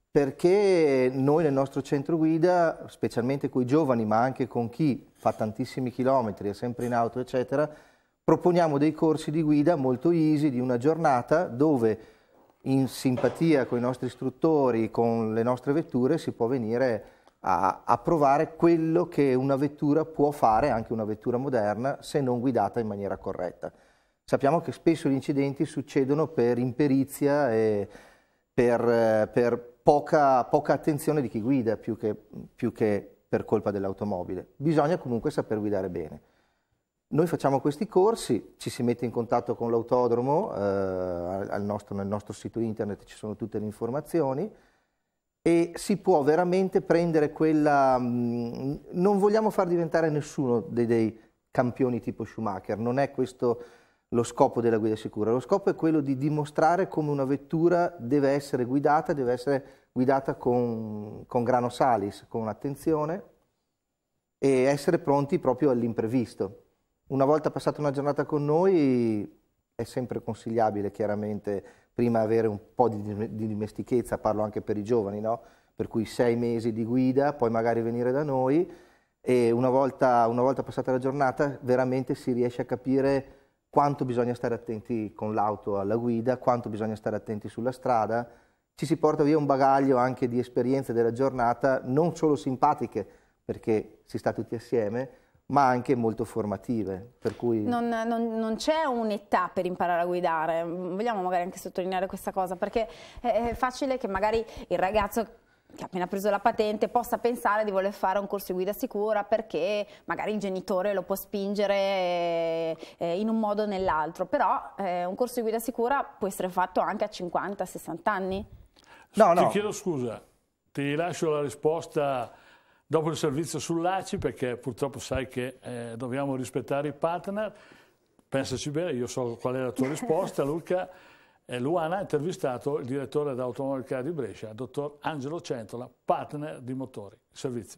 Perché noi nel nostro centro guida, specialmente con i giovani ma anche con chi fa tantissimi chilometri, è sempre in auto, eccetera, proponiamo dei corsi di guida molto easy di una giornata dove in simpatia con i nostri istruttori, con le nostre vetture, si può venire a, a, provare quello che una vettura può fare, anche una vettura moderna, se non guidata in maniera corretta. Sappiamo che spesso gli incidenti succedono per imperizia e per, per poca, poca, attenzione di chi guida, più che, più che per colpa dell'automobile. Bisogna comunque saper guidare bene. Noi facciamo questi corsi, ci si mette in contatto con l'autodromo, eh, nostro, nel nostro sito internet ci sono tutte le informazioni e si può veramente prendere quella... Mh, mm, non vogliamo far diventare nessuno dei, dei, campioni tipo Schumacher, non è questo lo scopo della guida sicura, lo scopo è quello di dimostrare come una vettura deve essere guidata, deve essere guidata con, con grano salis, con attenzione e essere pronti proprio all'imprevisto una volta passata una giornata con noi è sempre consigliabile chiaramente prima avere un po' di, di dimestichezza, parlo anche per i giovani, no? per cui sei mesi di guida, poi magari venire da noi e una volta, una volta passata la giornata veramente si riesce a capire quanto bisogna stare attenti con l'auto alla guida, quanto bisogna stare attenti sulla strada, ci si porta via un bagaglio anche di esperienze della giornata non solo simpatiche perché si sta tutti assieme, ma anche molto formative. Cui... Non, non, non c'è un'età per imparare a guidare, vogliamo magari anche sottolineare questa cosa, perché è facile che magari il ragazzo che ha appena preso la patente possa pensare di voler fare un corso di guida sicura perché magari il genitore lo può spingere eh, eh, in un modo o nell'altro, però eh, un corso di guida sicura può essere fatto anche a 50-60 anni. No, no. Ti chiedo scusa, ti lascio la risposta Dopo il servizio sull'ACI, perché purtroppo sai che eh, dobbiamo rispettare i partner, pensaci bene, io so qual è la tua risposta, Luca. Eh, Luana ha intervistato il direttore dell'Automobile Car di Brescia, dottor Angelo Centola, partner di Motori. Servizio.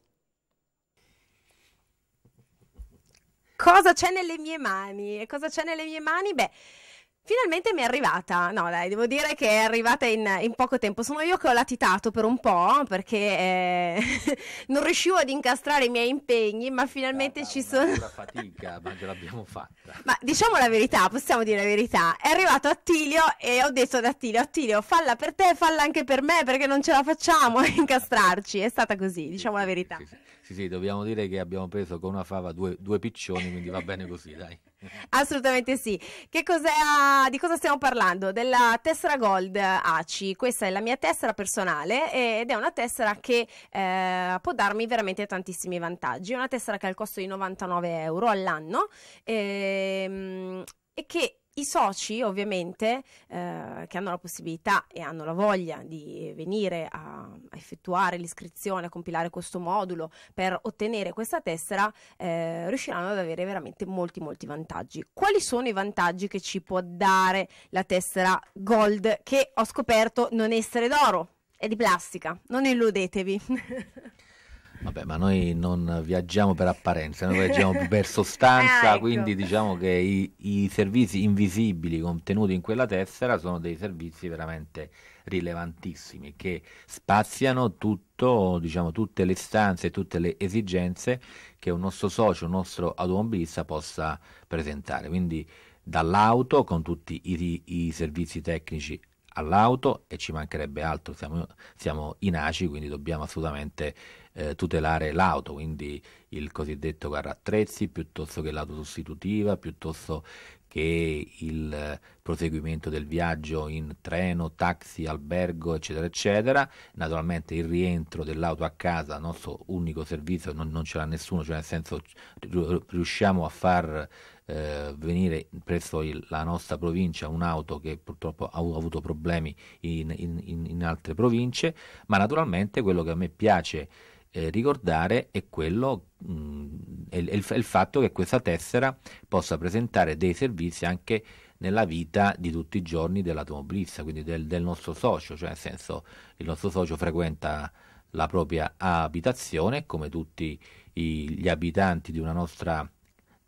Cosa c'è nelle mie mani? cosa c'è nelle mie mani? Beh... Finalmente mi è arrivata, no dai, devo dire che è arrivata in, in poco tempo, sono io che ho latitato per un po' perché eh, non riuscivo ad incastrare i miei impegni, ma finalmente ah, ci sono... La fatica, ma ce l'abbiamo fatta. Ma diciamo la verità, possiamo dire la verità, è arrivato Attilio e ho detto ad Attilio, Attilio falla per te, falla anche per me perché non ce la facciamo a incastrarci, è stata così, diciamo la verità. Sì, sì, sì. Sì, sì, dobbiamo dire che abbiamo preso con una fava due, due piccioni, quindi va bene così, dai. Assolutamente sì. Cosa, ah, di cosa stiamo parlando? Della tessera Gold ACI. Questa è la mia tessera personale ed è una tessera che eh, può darmi veramente tantissimi vantaggi. È una tessera che ha il costo di 99 euro all'anno. Ehm, e che i soci ovviamente eh, che hanno la possibilità e hanno la voglia di venire a, a, effettuare l'iscrizione, a compilare questo modulo per ottenere questa tessera, eh, riusciranno ad avere veramente molti molti vantaggi. Quali sono i vantaggi che ci può dare la tessera Gold che ho scoperto non essere d'oro? È di plastica, non illudetevi. Vabbè, ma noi non viaggiamo per apparenza, noi viaggiamo per sostanza, ah, ecco. quindi diciamo che i, i, servizi invisibili contenuti in quella tessera sono dei servizi veramente rilevantissimi che spaziano tutto, diciamo, tutte le stanze e tutte le esigenze che un nostro socio, un nostro automobilista possa presentare. Quindi dall'auto con tutti i, i servizi tecnici all'auto e ci mancherebbe altro, siamo, siamo, ACI, quindi dobbiamo assolutamente eh, tutelare l'auto, quindi il cosiddetto carro attrezzi piuttosto che l'auto sostitutiva, piuttosto che il proseguimento del viaggio in treno, taxi, albergo, eccetera, eccetera. Naturalmente il rientro dell'auto a casa, il nostro unico servizio, non, non ce l'ha nessuno, cioè nel senso riusciamo a far eh, venire presso il, la nostra provincia un'auto che purtroppo ha, avuto problemi in, in, in altre province, ma naturalmente quello che a me piace eh, ricordare è quello mh, mm, è, è il, è il fatto che questa tessera possa presentare dei servizi anche nella vita di tutti i giorni dell'automobilista, quindi del, del, nostro socio, cioè nel senso il nostro socio frequenta la propria abitazione come tutti i, gli abitanti di una nostra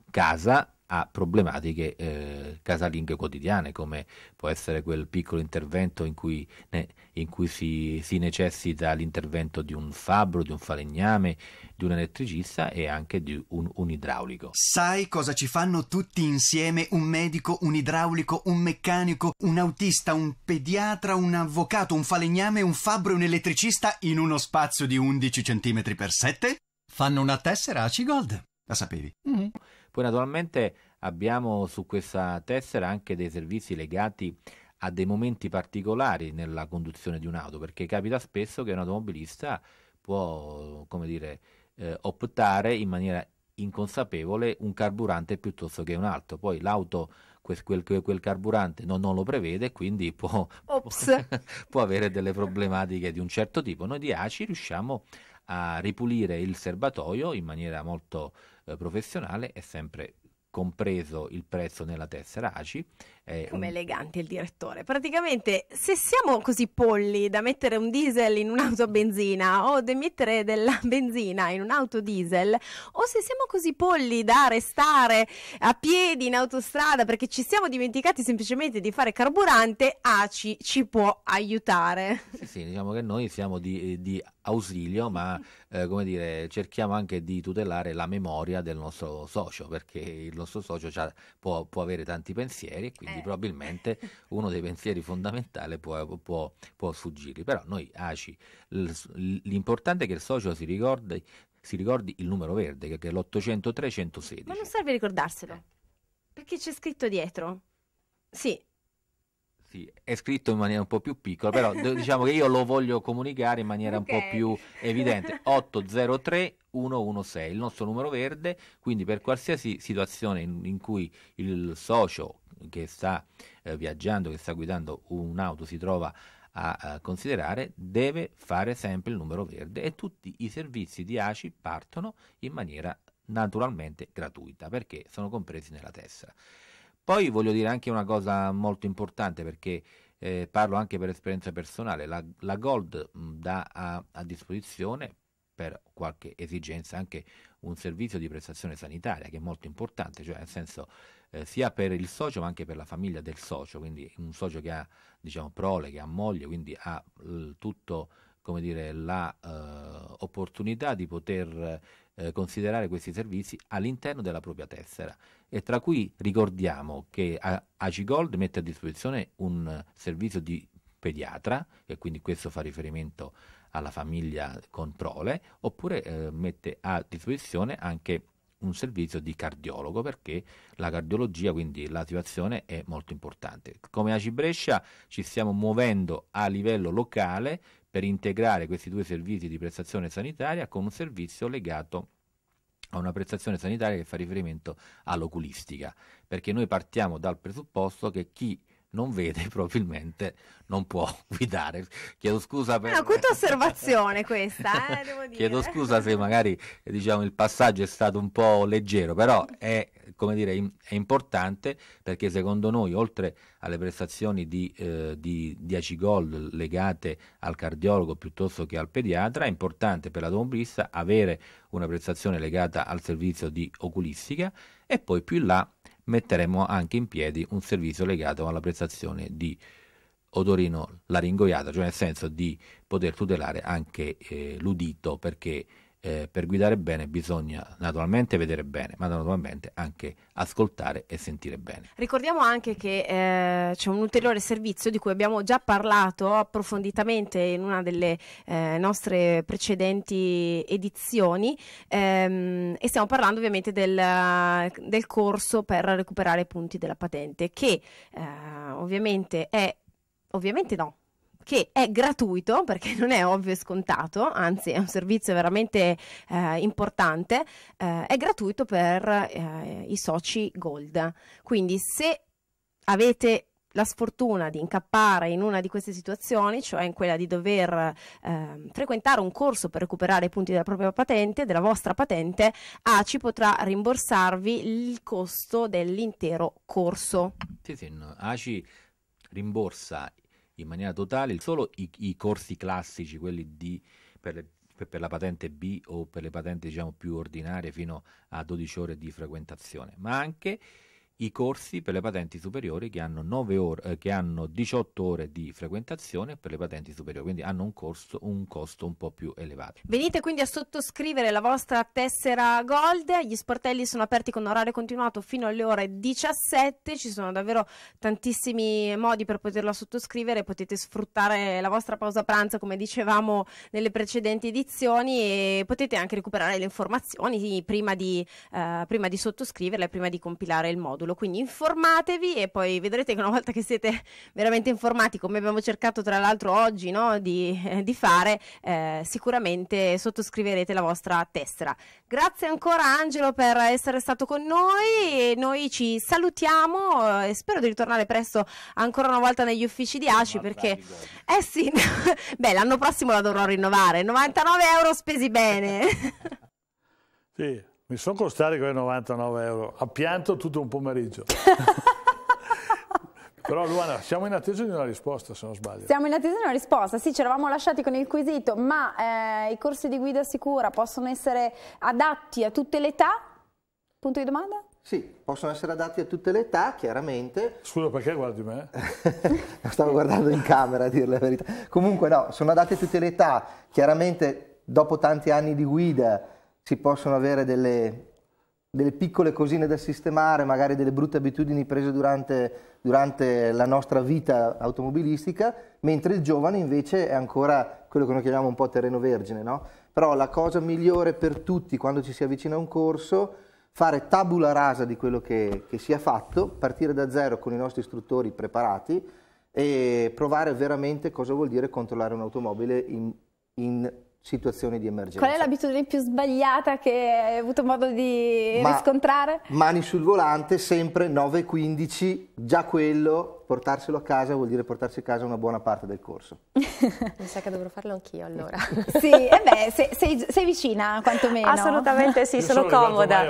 casa a problematiche eh, casalinghe quotidiane, come può essere quel piccolo intervento in cui, ne, in cui si, si, necessita l'intervento di un fabbro, di un falegname, di un elettricista e anche di un, un idraulico. Sai cosa ci fanno tutti insieme un medico, un idraulico, un meccanico, un autista, un pediatra, un avvocato, un falegname, un fabbro e un elettricista in uno spazio di 11 cm x 7? Fanno una tessera a C-Gold. La sapevi? Mm-hmm. Poi naturalmente abbiamo su questa tessera anche dei servizi legati a dei momenti particolari nella conduzione di un'auto, perché capita spesso che un automobilista può, come dire, eh, optare in maniera inconsapevole un carburante piuttosto che un altro. Poi l'auto Quel, quel, quel, carburante non, non lo prevede, e quindi può, può, avere delle problematiche di un certo tipo. Noi di ACI riusciamo a ripulire il serbatoio in maniera molto eh, professionale è sempre compreso il prezzo nella tessera ACI eh, Come elegante il direttore. Praticamente, se siamo così polli da mettere un diesel in un'auto a benzina o da mettere della benzina in un'auto diesel, o se siamo così polli da restare a piedi in autostrada perché ci siamo dimenticati semplicemente di fare carburante, ACI ci può aiutare. Sì, sì diciamo che noi siamo di, eh, di ausilio, ma eh, come dire, cerchiamo anche di tutelare la memoria del nostro socio perché il nostro socio può, può avere tanti pensieri. Quindi... Eh probabilmente uno dei pensieri fondamentali può, può, può sfuggire. Però noi ACI, l'importante è che il socio si ricordi, si ricordi il numero verde, che è l'803 116. Ma non serve ricordarselo, perché c'è scritto dietro. Sì, sì, è scritto in maniera un po' più piccola, però diciamo che io lo voglio comunicare in maniera okay. un po' più evidente. 803 116, il nostro numero verde, quindi per qualsiasi situazione in, in cui il socio che sta eh, viaggiando, che sta guidando un'auto si trova a, considerare, deve fare sempre il numero verde e tutti i servizi di ACI partono in maniera naturalmente gratuita perché sono compresi nella tessera. Poi voglio dire anche una cosa molto importante perché eh, parlo anche per esperienza personale, la, la Gold dà a, a, disposizione per qualche esigenza anche un servizio di prestazione sanitaria che è molto importante, cioè nel senso eh, sia per il socio ma anche per la famiglia del socio, quindi un socio che ha diciamo, prole, che ha moglie, quindi ha l- eh, tutto come dire, la eh, opportunità di poter eh, considerare questi servizi all'interno della propria tessera. E tra cui ricordiamo che a- Acigold mette a disposizione un servizio di pediatra, e quindi questo fa riferimento alla famiglia con prole, oppure eh, mette a disposizione anche un servizio di cardiologo perché la cardiologia, quindi la situazione è molto importante. Come ACI Brescia ci stiamo muovendo a livello locale per integrare questi due servizi di prestazione sanitaria con un servizio legato a una prestazione sanitaria che fa riferimento all'oculistica, perché noi partiamo dal presupposto che chi non vede probabilmente non può guidare. Chiedo scusa per... Una ah, no, osservazione questa, eh, devo dire. Chiedo scusa se magari diciamo, il passaggio è stato un po' leggero, però è, dire, è importante perché secondo noi, oltre alle prestazioni di, eh, di 10 gol legate al cardiologo piuttosto che al pediatra, è importante per l'automobilista avere una prestazione legata al servizio di oculistica e poi più in là metteremo anche in piedi un servizio legato alla prestazione di odorino laringoiato, cioè nel senso di poter tutelare anche eh, l'udito perché eh, per guidare bene bisogna naturalmente vedere bene, ma naturalmente anche ascoltare e sentire bene. Ricordiamo anche che eh, c'è un ulteriore servizio di cui abbiamo già parlato approfonditamente in una delle eh, nostre precedenti edizioni ehm, e stiamo parlando ovviamente del, del, corso per recuperare punti della patente che eh, ovviamente è, ovviamente no, che è gratuito perché non è ovvio e scontato, anzi è un servizio veramente eh, importante, eh, è gratuito per eh, i soci Gold. Quindi se avete la sfortuna di incappare in una di queste situazioni, cioè in quella di dover eh, frequentare un corso per recuperare i punti della propria patente, della vostra patente, ACI potrà rimborsarvi il costo dell'intero corso. Sì, sì, no. ACI rimborsa in maniera totale solo i, i corsi classici, quelli di, per, le, per, per, la patente B o per le patenti diciamo, più ordinarie fino a 12 ore di frequentazione, ma anche i corsi per le patenti superiori che hanno, ore, eh, che hanno 18 ore di frequentazione per le patenti superiori, quindi hanno un, corso, un costo un po' più elevato. Venite quindi a sottoscrivere la vostra tessera Gold, gli sportelli sono aperti con orario continuato fino alle ore 17, ci sono davvero tantissimi modi per poterla sottoscrivere, potete sfruttare la vostra pausa pranzo come dicevamo nelle precedenti edizioni e potete anche recuperare le informazioni prima di, eh, prima di sottoscriverle, prima di compilare il modulo solo, quindi informatevi e poi vedrete che una volta che siete veramente informati, come abbiamo cercato tra l'altro oggi no, di, eh, di, fare, eh, sicuramente sottoscriverete la vostra tessera. Grazie ancora Angelo per essere stato con noi e noi ci salutiamo eh, e spero di ritornare presto ancora una volta negli uffici di ACI no, perché... Eh sì, beh l'anno prossimo la dovrò rinnovare, 99 euro spesi bene. sì. Mi sono costato quei 99 euro, ha pianto tutto un pomeriggio. Però Luana, siamo in attesa di una risposta se non sbaglio. Siamo in attesa di una risposta, sì, ci eravamo lasciati con il quesito, ma eh, i corsi di guida sicura possono essere adatti a tutte le età? Punto di domanda? Sì, possono essere adatti a tutte le età, chiaramente. Scusa, perché guardi me? Stavo guardando in camera, a dire la verità. Comunque no, sono adatti a tutte le età, chiaramente dopo tanti anni di guida si possono avere delle, delle piccole cosine da sistemare, magari delle brutte abitudini prese durante, durante, la nostra vita automobilistica, mentre il giovane invece è ancora quello che noi chiamiamo un po' terreno vergine. No? Però la cosa migliore per tutti quando ci si avvicina a un corso è fare tabula rasa di quello che, che si è fatto, partire da zero con i nostri istruttori preparati e provare veramente cosa vuol dire controllare un'automobile in, in situazioni di emergenza. Qual è l'abitudine più sbagliata che hai avuto modo di Ma, riscontrare? Mani sul volante, sempre 9.15, già quello, portarselo a casa vuol dire portarsi a casa una buona parte del corso. Mi sa che dovrò farlo anch'io allora. sì, e eh beh, sei, sei, sei, vicina quantomeno. Assolutamente sì, sono, sono comoda.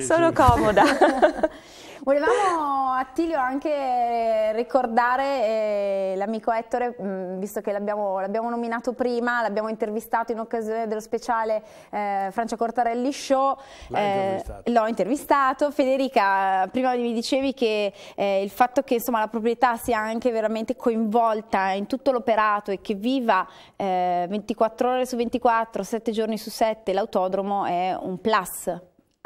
sono comoda. Volevamo a Tilio anche ricordare eh, l'amico Ettore, mh, mm, visto che l'abbiamo nominato prima, l'abbiamo intervistato in occasione dello speciale eh, Francia Cortarelli Show. Eh, l'ho intervistato. intervistato. Federica, prima mi dicevi che eh, il fatto che insomma, la proprietà sia anche veramente coinvolta in tutto l'operato e che viva 24 eh, ore su 24, 7 giorni su 7 l'autodromo è un plus.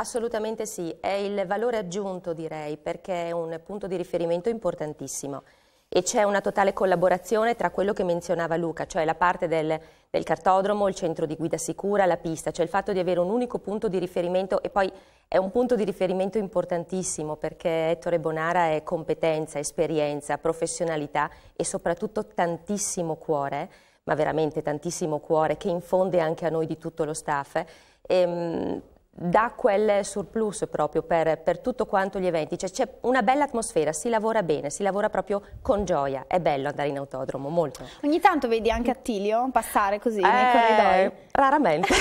Assolutamente sì, è il valore aggiunto direi perché è un punto di riferimento importantissimo e c'è una totale collaborazione tra quello che menzionava Luca, cioè la parte del, del, cartodromo, il centro di guida sicura, la pista, cioè il fatto di avere un unico punto di riferimento e poi è un punto di riferimento importantissimo perché Ettore Bonara è competenza, esperienza, professionalità e soprattutto tantissimo cuore, ma veramente tantissimo cuore che infonde anche a noi di tutto lo staff. E, ehm, dà quel surplus proprio per, per tutto quanto gli eventi, cioè, c'è cioè, una bella atmosfera, si lavora bene, si lavora proprio con gioia, è bello andare in autodromo, molto. Ogni tanto vedi anche Attilio passare così eh, nei corridoi? Raramente.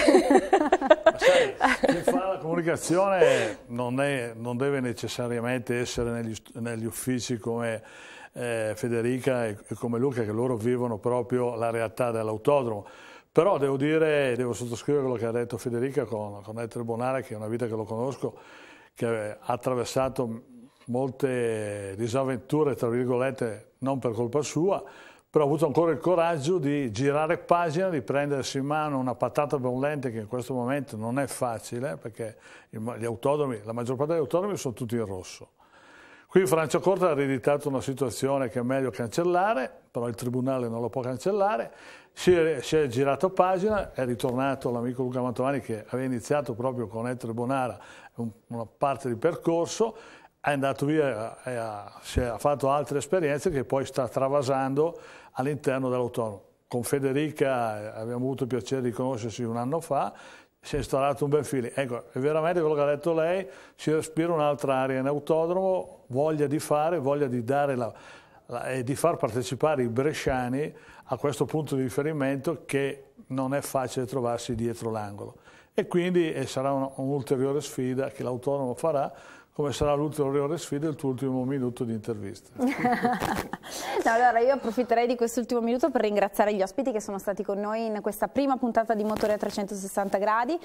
sai, chi fa la comunicazione non, è, non deve necessariamente essere negli, negli uffici come... Eh, Federica e, e come Luca che loro vivono proprio la realtà dell'autodromo però devo dire, devo sottoscrivere quello che ha detto Federica con, con Ettore Bonare, che è una vita che lo conosco, che ha attraversato molte disavventure, tra virgolette, non per colpa sua, però ha avuto ancora il coraggio di girare pagina, di prendersi in mano una patata bollente che in questo momento non è facile, perché gli autodromi, la maggior parte degli autodromi sono tutti in rosso. Qui Francio Corta ha ereditato una situazione che è meglio cancellare, però il Tribunale non lo può cancellare, si è, si è girato pagina, è ritornato l'amico Luca Mantovani che aveva iniziato proprio con Ettore Bonara un, una parte di percorso, è andato via, è, è, ha fatto altre esperienze che poi sta travasando all'interno dell'autonomo. Con Federica eh, abbiamo avuto il piacere di conoscersi un anno fa, si è installato un bel feeling. Ecco, è veramente quello che ha detto lei, si respira un'altra aria in autodromo, voglia di fare, voglia di dare la, la, e di far partecipare i bresciani a questo punto di riferimento che non è facile trovarsi dietro l'angolo. E quindi e sarà un, un'ulteriore sfida che l'autodromo farà come sarà l'ulteriore sfida e il tuo ultimo minuto di intervista. no, allora io approfitterei di quest'ultimo minuto per ringraziare gli ospiti che sono stati con noi in questa prima puntata di Motore a 360 gradi,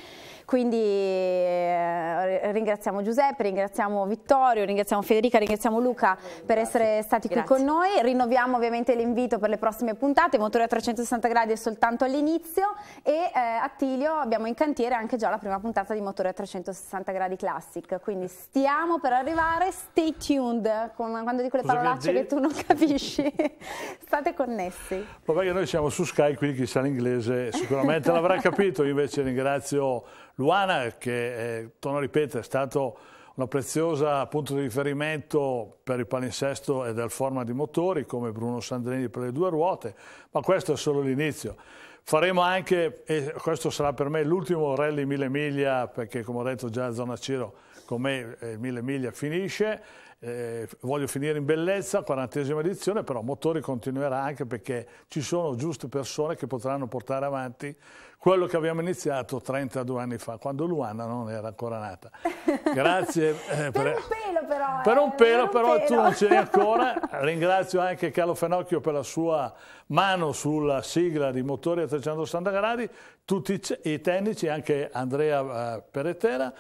quindi eh, ringraziamo Giuseppe, ringraziamo Vittorio, ringraziamo Federica, ringraziamo Luca per essere stati Grazie. qui con noi, rinnoviamo ovviamente l'invito per le prossime puntate, Motore a 360 gradi è soltanto all'inizio e eh, Attilio abbiamo in cantiere anche già la prima puntata di Motore a 360 gradi Classic, quindi stiamo stiamo per arrivare, stay tuned, con, quando dico le parolacce che, tu non capisci, state connessi. Vabbè che noi siamo su Sky, quindi chi sa l'inglese sicuramente l'avrà capito, io invece ringrazio Luana che, eh, torno a ripetere, è stato una preziosa punto di riferimento per il palinsesto e del format di motori come Bruno Sandrini per le due ruote, ma questo è solo l'inizio. Faremo anche, e questo sarà per me l'ultimo rally 1000 miglia, perché come ho detto già a Zona Ciro con me eh, Mille Miglia finisce, eh, voglio finire in bellezza, quarantesima edizione, però Motori continuerà anche perché ci sono giuste persone che potranno portare avanti quello che abbiamo iniziato 32 anni fa, quando Luana non era ancora nata. Grazie. Eh, per, per, un pelo però. Eh, per un pelo per però pelo. tu non ce n'è ancora. Ringrazio anche Carlo Fenocchio per la sua mano sulla sigla di Motori a 360 gradi, tutti i tecnici, anche Andrea eh, Peretera.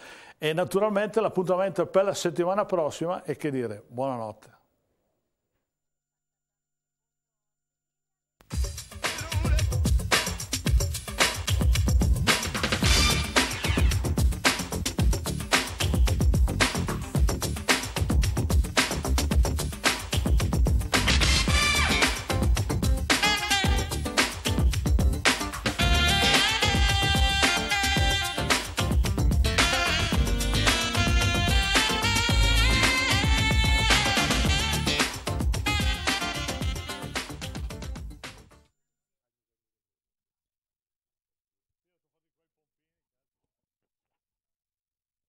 E naturalmente l'appuntamento per la settimana prossima e che dire, buonanotte.